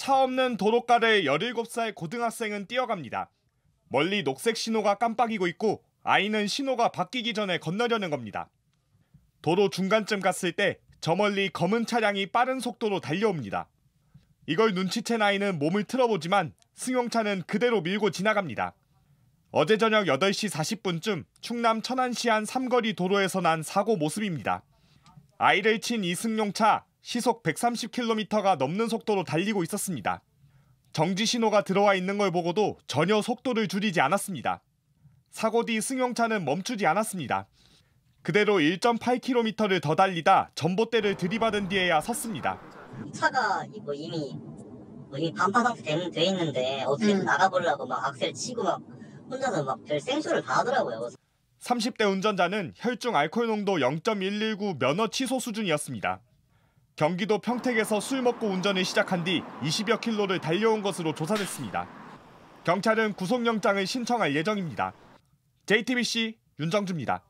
차 없는 도로가를 17살 고등학생은 뛰어갑니다. 멀리 녹색 신호가 깜빡이고 있고 아이는 신호가 바뀌기 전에 건너려는 겁니다. 도로 중간쯤 갔을 때 저 멀리 검은 차량이 빠른 속도로 달려옵니다. 이걸 눈치챈 아이는 몸을 틀어보지만 승용차는 그대로 밀고 지나갑니다. 어제 저녁 8시 40분쯤 충남 천안시 한 삼거리 도로에서 난 사고 모습입니다. 아이를 친 이승용차 시속 130km가 넘는 속도로 달리고 있었습니다. 정지 신호가 들어와 있는 걸 보고도 전혀 속도를 줄이지 않았습니다. 사고 뒤 승용차는 멈추지 않았습니다. 그대로 1.8km를 더 달리다 전봇대를 들이받은 뒤에야 섰습니다. 차가 뭐 이미 이미 반파 상태 되, 돼 있는데 어떻게 음. 나가보려고 막 악셀 치고 막 혼자서 막별 생수를 다 하더라고요. 30대 운전자는 혈중 알코올 농도 0.119 면허 취소 수준이었습니다. 경기도 평택에서 술 먹고 운전을 시작한 뒤 20여 킬로를 달려온 것으로 조사됐습니다. 경찰은 구속영장을 신청할 예정입니다. JTBC 윤정주입니다.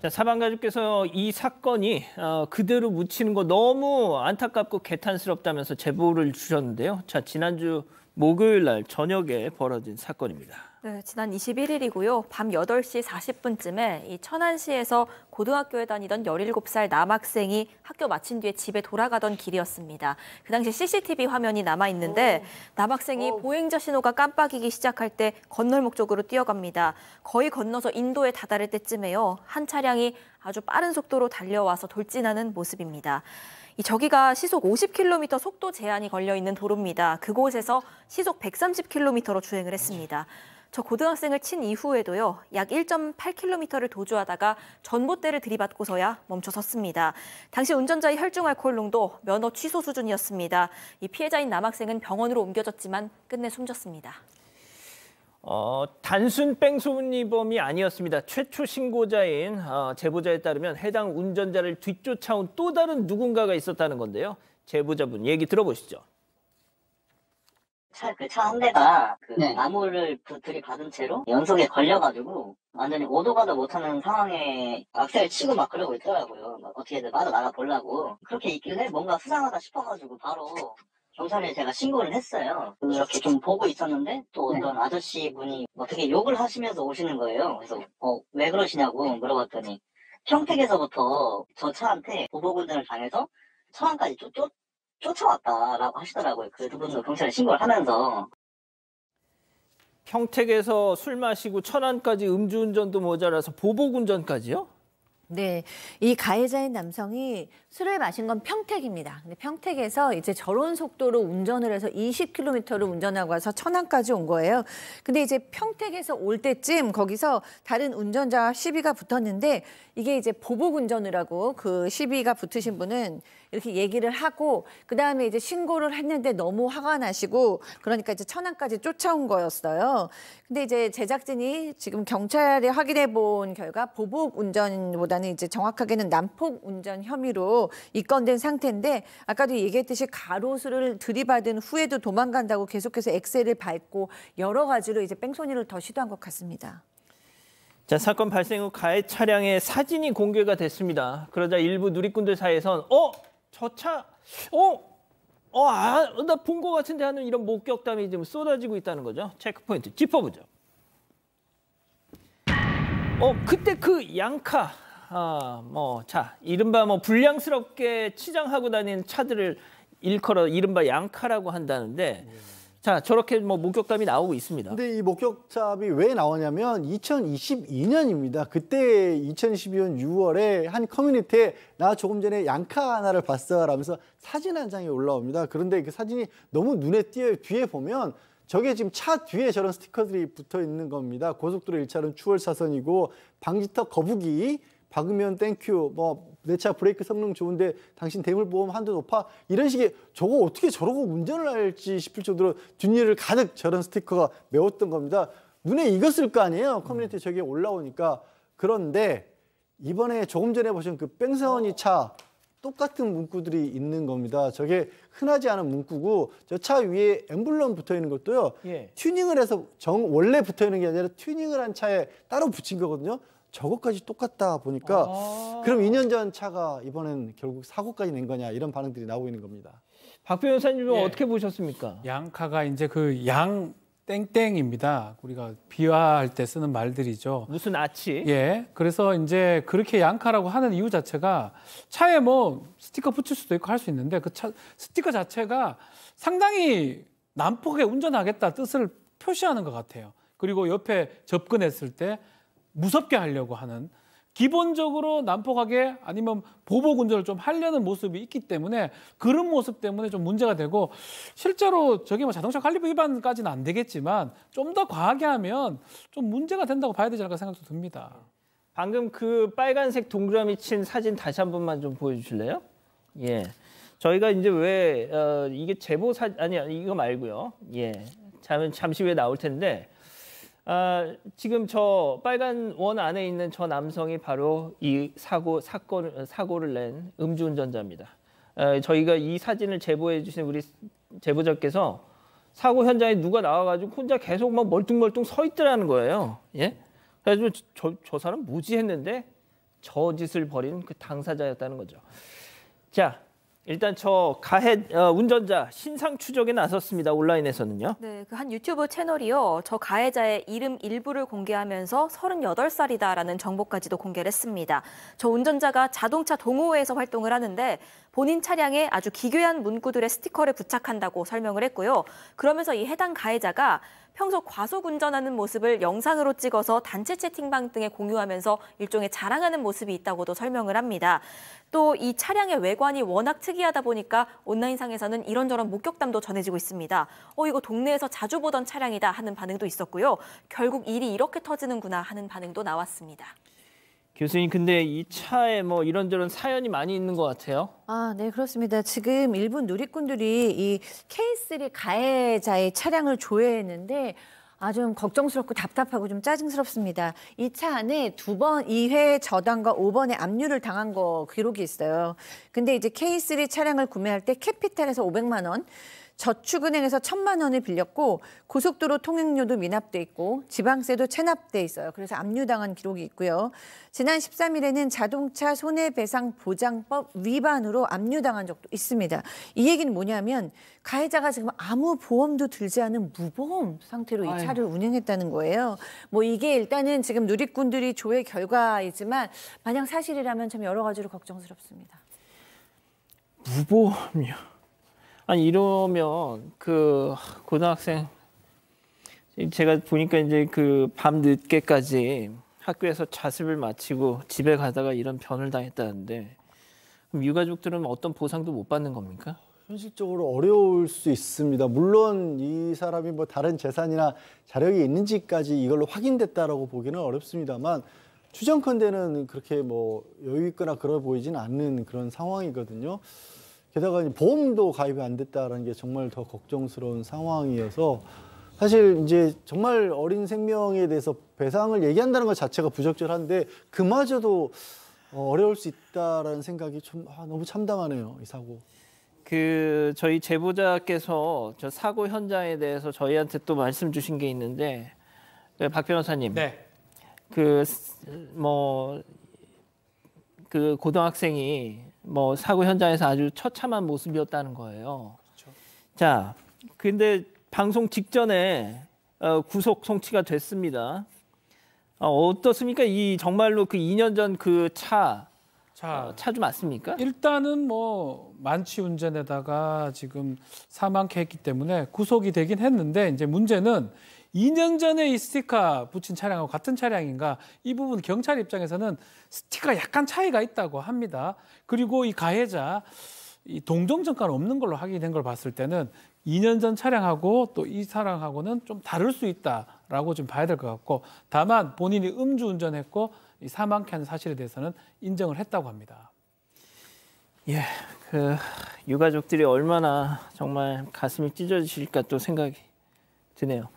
자, 사방가족께서 이 사건이 어, 그대로 묻히는 거 너무 안타깝고 개탄스럽다면서 제보를 주셨는데요. 자, 지난주 목요일 날 저녁에 벌어진 사건입니다. 네, 지난 21일이고요. 밤 8시 40분쯤에 이 천안시에서 고등학교에 다니던 17살 남학생이 학교 마친 뒤에 집에 돌아가던 길이었습니다. 그 당시 CCTV 화면이 남아 있는데 남학생이 보행자 신호가 깜빡이기 시작할 때 건널목 쪽으로 뛰어갑니다. 거의 건너서 인도에 다다를 때쯤에요. 한 차량이 아주 빠른 속도로 달려와서 돌진하는 모습입니다. 이 저기가 시속 50km 속도 제한이 걸려 있는 도로입니다. 그곳에서 시속 130km로 주행을 했습니다. 저 고등학생을 친 이후에도요, 약 1.8km를 도주하다가 전봇대를 들이받고서야 멈춰섰습니다. 당시 운전자의 혈중 알코올 농도 면허 취소 수준이었습니다. 이 피해자인 남학생은 병원으로 옮겨졌지만 끝내 숨졌습니다. 어, 단순 뺑소니범이 아니었습니다. 최초 신고자인 어, 제보자에 따르면 해당 운전자를 뒤쫓아온 또 다른 누군가가 있었다는 건데요. 제보자분 얘기 들어보시죠. 차, 그 차 한 대가 그 네. 나무를 부- 들이받은 채로 연속에 걸려가지고 완전히 오도가도 못하는 상황에 악셀 치고 막 그러고 있더라고요. 막 어떻게든 빠져나가 보려고. 그렇게 있길래 뭔가 수상하다 싶어가지고 바로 경찰에 제가 신고를 했어요. 그렇게 좀 보고 있었는데 또 네. 어떤 아저씨 분이 어떻게 뭐 욕을 하시면서 오시는 거예요. 그래서 어, 왜 그러시냐고 물어봤더니 평택에서부터 저 차한테 보복운전을 당해서 서안까지 쫓, 쫓, 쫓아왔다라고 하시더라고요. 그두 분도 경찰에 신고를 하면서. 평택에서 술 마시고 천안까지 음주운전도 모자라서 보복운전까지요? 네, 이 가해자인 남성이 술을 마신 건 평택입니다. 근데 평택에서 이제 저런 속도로 운전을 해서 20km를 운전하고 와서 천안까지 온 거예요. 근데 이제 평택에서 올 때쯤 거기서 다른 운전자 시비가 붙었는데 이게 이제 보복 운전을 하고 그 시비가 붙으신 분은 이렇게 얘기를 하고 그다음에 이제 신고를 했는데 너무 화가 나시고 그러니까 이제 천안까지 쫓아온 거였어요. 근데 이제 제작진이 지금 경찰에 확인해 본 결과 보복 운전보다는 이제 정확하게는 난폭 운전 혐의로 입건된 상태인데 아까도 얘기했듯이 가로수를 들이받은 후에도 도망간다고 계속해서 엑셀을 밟고 여러 가지로 이제 뺑소니를 더 시도한 것 같습니다. 자, 사건 발생 후 가해 차량의 사진이 공개가 됐습니다. 그러자 일부 누리꾼들 사이에선 어? 저 차, 어? 어, 아, 나본 것 같은데 하는 이런 목격담이 지금 쏟아지고 있다는 거죠. 체크포인트 짚어보죠. 어, 그때 그 양카, 아, 뭐, 자, 이른바 뭐 불량스럽게 치장하고 다니는 차들을 일컬어 이른바 양카라고 한다는데 음. 자, 저렇게 뭐 목격담이 나오고 있습니다. 근데 이 목격담이 왜 나오냐면 2022년입니다. 그때 2012년 6월에 한 커뮤니티에 나 조금 전에 양카 하나를 봤어 라면서 사진 한 장이 올라옵니다. 그런데 그 사진이 너무 눈에 띄어 뒤에 보면 저게 지금 차 뒤에 저런 스티커들이 붙어 있는 겁니다. 고속도로 1차로는 추월차선이고 방지턱 거북이 박으면 땡큐 뭐 내 차 브레이크 성능 좋은데 당신 대물보험 한도 높아 이런 식의 저거 어떻게 저러고 운전을 할지 싶을 정도로 뒷일을 가득 저런 스티커가 메웠던 겁니다. 눈에 익었을 거 아니에요 커뮤니티 저기에 올라오니까 그런데 이번에 조금 전에 보신 그 뺑사원이 차 똑같은 문구들이 있는 겁니다. 저게 흔하지 않은 문구고 저 차 위에 엠블럼 붙어 있는 것도요. 예. 튜닝을 해서 정 원래 붙어 있는 게 아니라 튜닝을 한 차에 따로 붙인 거거든요. 저것까지 똑같다 보니까 아 그럼 2년 전 차가 이번엔 결국 사고까지 낸 거냐 이런 반응들이 나오고 있는 겁니다. 박 변호사님은 예. 어떻게 보셨습니까? 양카가 이제 그양 땡땡입니다. 우리가 비화할때 쓰는 말들이죠. 무슨 아치? 예. 그래서 이제 그렇게 양카라고 하는 이유 자체가 차에 뭐 스티커 붙일 수도 있고 할 수 있는데 그 차, 스티커 자체가 상당히 난폭하게 운전하겠다 뜻을 표시하는 것 같아요. 그리고 옆에 접근했을 때 무섭게 하려고 하는 기본적으로 난폭하게 아니면 보복 운전을 좀 하려는 모습이 있기 때문에 그런 모습 때문에 좀 문제가 되고 실제로 저기뭐 자동차 관리법 위반까지는 안 되겠지만 좀 더 과하게 하면 좀 문제가 된다고 봐야 되지 않을까 생각도 듭니다. 방금 그 빨간색 동그라미 친 사진 다시 한 번만 좀 보여주실래요? 예. 저희가 이제 왜, 어, 이게 제보 사, 아니, 이거 말고요. 예. 잠, 잠시 후에 나올 텐데, 아, 지금 저 빨간 원 안에 있는 저 남성이 바로 이 사고 사건 사고를 낸 음주운전자입니다. 아, 저희가 이 사진을 제보해 주신 우리 제보자께서 사고 현장에 누가 나와가지고 혼자 계속 막 멀뚱멀뚱 서 있더라는 거예요. 예? 그래서 저, 저 사람 무지했는데 저 짓을 벌인 그 당사자였다는 거죠. 자, 일단 저 가해 어, 운전자 신상 추적에 나섰습니다. 온라인에서는요. 네, 그 한 유튜브 채널이요. 저 가해자의 이름 일부를 공개하면서 38살이다라는 정보까지도 공개를 했습니다. 저 운전자가 자동차 동호회에서 활동을 하는데 본인 차량에 아주 기괴한 문구들의 스티커를 부착한다고 설명을 했고요. 그러면서 이 해당 가해자가 평소 과속 운전하는 모습을 영상으로 찍어서 단체 채팅방 등에 공유하면서 일종의 자랑하는 모습이 있다고도 설명을 합니다. 또 이 차량의 외관이 워낙 특이하다 보니까 온라인상에서는 이런저런 목격담도 전해지고 있습니다. 어 이거 동네에서 자주 보던 차량이다 하는 반응도 있었고요. 결국 일이 이렇게 터지는구나 하는 반응도 나왔습니다. 교수님 근데 이 차에 뭐 이런저런 사연이 많이 있는 것 같아요. 아, 네, 그렇습니다. 지금 일본 누리꾼들이 이 K3 가해자의 차량을 조회했는데 아, 좀 걱정스럽고 답답하고 좀 짜증스럽습니다. 이 차 안에 두 번, 2회 저당과 5번의 압류를 당한 거 기록이 있어요. 근데 이제 K3 차량을 구매할 때 캐피탈에서 500만 원, 저축은행에서 천만 원을 빌렸고 고속도로 통행료도 미납돼 있고 지방세도 체납돼 있어요. 그래서 압류당한 기록이 있고요. 지난 13일에는 자동차 손해배상보장법 위반으로 압류당한 적도 있습니다. 이 얘기는 뭐냐면 가해자가 지금 아무 보험도 들지 않은 무보험 상태로 이 차를 아유. 운행했다는 거예요. 뭐 이게 일단은 지금 누리꾼들이 조회 결과이지만 만약 사실이라면 참 여러 가지로 걱정스럽습니다. 무보험이요. 아니 이러면 그 고등학생 제가 보니까 이제 그밤 늦게까지 학교에서 자습을 마치고 집에 가다가 이런 변을 당했다는데 그럼 유가족들은 어떤 보상도 못 받는 겁니까? 현실적으로 어려울 수 있습니다. 물론 이 사람이 뭐 다른 재산이나 자력이 있는지까지 이걸로 확인됐다라고 보기는 어렵습니다만 추정컨대는 그렇게 뭐 여유 있거나 그러 보이진 않는 그런 상황이거든요. 게다가 보험도 가입이 안 됐다라는 게 정말 더 걱정스러운 상황이어서 사실 이제 정말 어린 생명에 대해서 배상을 얘기한다는 것 자체가 부적절한데 그마저도 어, 어려울 수 있다라는 생각이 좀 아, 너무 참담하네요 이 사고. 그 저희 제보자께서 저 사고 현장에 대해서 저희한테 또 말씀 주신 게 있는데 네, 박 변호사님. 네. 그뭐 그 고등학생이 뭐 사고 현장에서 아주 처참한 모습이었다는 거예요. 그렇죠. 자, 근데 방송 직전에 어, 구속 송치가 됐습니다. 어, 어떻습니까? 이 정말로 그 2년 전 그 차, 차. 어, 차주 맞습니까? 일단은 뭐 만취 운전에다가 지금 사망했기 때문에 구속이 되긴 했는데 이제 문제는 2년 전에 이 스티커 붙인 차량하고 같은 차량인가 이 부분 경찰 입장에서는 스티커 약간 차이가 있다고 합니다. 그리고 이 가해자 이 동종 전과는 없는 걸로 확인된 걸 봤을 때는 2년 전 차량하고 또 이 차량하고는 좀 다를 수 있다라고 좀 봐야 될 것 같고 다만 본인이 음주운전했고 사망케 한 사실에 대해서는 인정을 했다고 합니다. 예, 그 유가족들이 얼마나 정말 가슴이 찢어지실까 또 생각이 드네요.